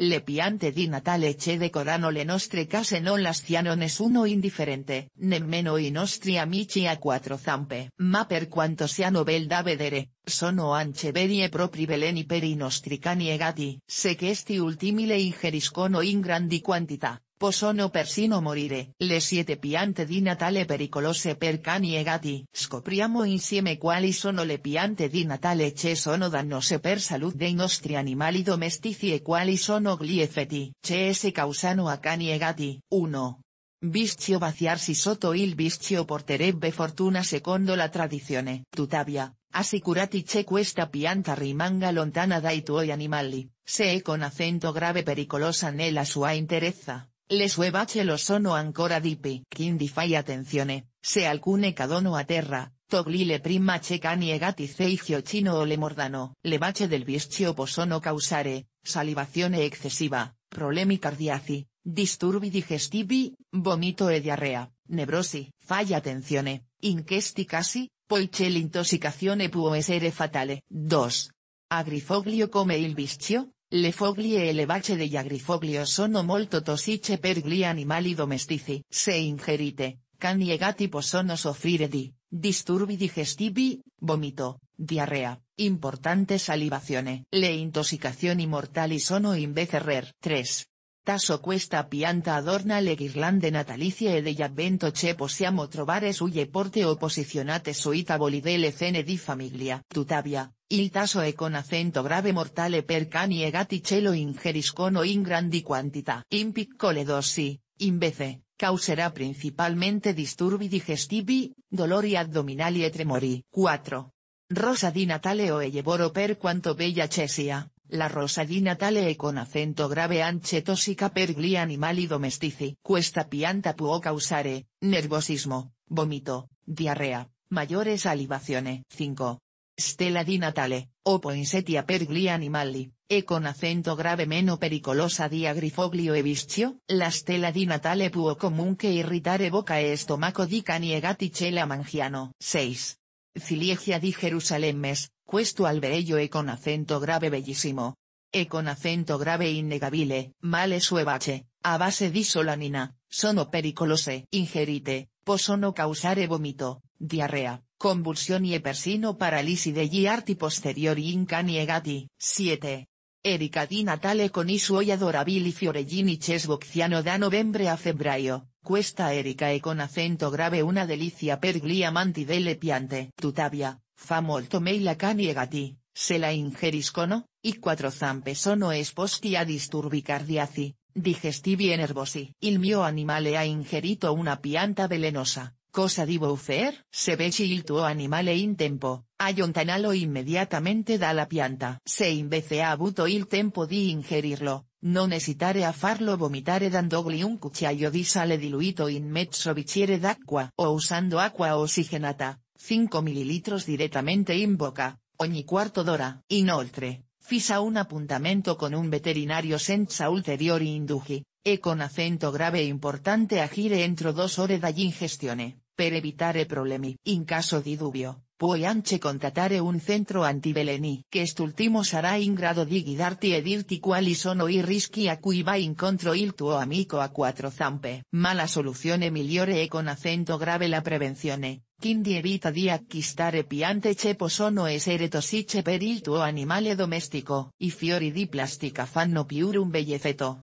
Le piante di Natale che decorano le nostre case non lasciano nessuno indifferente, nemmeno i nostri amici a quattro zampe. Ma per quanto sia bel da vedere, sono anche veri e propri veleni per i nostri cani e gatti. Se questi ultimi le ingeriscono in grandi quantità, Posono persino morire. Le siete piante di Natale pericolose per cani e gatti. Scopriamo insieme quali sono le piante di Natale che sono dannose per salud dei nostri animali domestici e quali sono gli effetti che se causano a cani e gatti. 1. vaciar si sotto il biscio porterebbe fortuna secondo la tradizione. Tuttavia, assicurati che questa pianta rimanga lontana dai tuoi animali, se con acento grave e pericolosa nella sua interezza. Le sue lo sono ancora dipi, Quindi fai attenzione, se alcune cadono a terra, Togli le prima cani e gatti ceicio chino o le mordano. Le bache del bischio posono causare, salivazione eccessiva, problemi cardiaci, disturbi digestivi, vomito e diarrea, nebrosi, falla in questi casi, poiché l'intossicazione può essere fatale. 2. Agrifoglio come il vischio, le foglie e le bacche degli agrifoglio sono molto tossiche per gli animali domestici. Se ingerite, cani e gatti possono soffrire di disturbi digestivi, vomito, diarrea, importante salivazione. Le intoxicación mortali sono invece rare. 3. Tasso questa pianta adorna le ghirlande natalizie e degli avvento che possiamo trovare uye porte o posizionate sui tavoli le cene di famiglia. Tuttavia, Il tasso e con acento grave mortale per cani e gatti cello lo ingeriscono in grandi quantità. In piccole dosi, invece, causerà principalmente disturbi digestivi, dolori addominali e tremori. 4. Rosa di Natale o per quanto bella chesia, la rosa di Natale è con acento grave anche tossica per gli animali domestici. Questa pianta può causare, nervosismo, vomito, diarrea, mayores salivazione. 5. Stella di Natale, o poinsettia per gli animali, e con acento grave meno pericolosa di agrifoglio e vischio, la stella di Natale può comunque irritare boca e stomaco di cani e mangiano. 6. Ciliegia di Gerusalemmes, questo alberello e con acento grave bellissimo. E con acento grave e innegabile, male sue a base di solanina, sono pericolose. Ingerite, possono causare vomito, diarrea, convulsión y epersino paralisi degli arti posteriori incaniegati. 7. Erika di Natale con i suoi adorabili fiorellini chesbocciano da novembre a febbraio, cuesta Erika e con acento grave una delicia per gli amanti delle piante. Tuttavia, fa molto la caniegati, se la ingeriscono, i quattro zampe sono esposti a disturbi cardiaci, digestivi e nervosi. Il mio animale ha ingerito una pianta velenosa, cosa di ufer, se ve il tuo animale in tempo, inmediatamente immediatamente la pianta. Se invece ha avuto il tempo di ingerirlo, non esitare a farlo vomitare gli un cucchiaio di sale diluito in mezzo bicchiere d'acqua o usando acqua oxigenata, 5 ml direttamente in bocca, ogni quarto d'ora. Inoltre, Fisa un apuntamento con un veterinario senza ulteriori indugi, e con acento grave e importante agire entro dos ore ingestione, per evitare problemi. In caso di dubbio, puoi anche contattare un centro antiveleni. estultimo sarà in grado di guidarti e dirti quali sono i rischi a cui va incontro il tuo amico a quattro zampe. Mala la soluzione migliore e con acento grave la prevenzione, Quindi evita di acquistare piante che posono essere tossiche per il tuo animale domestico. I fiori di plastica fanno più un bellefeto.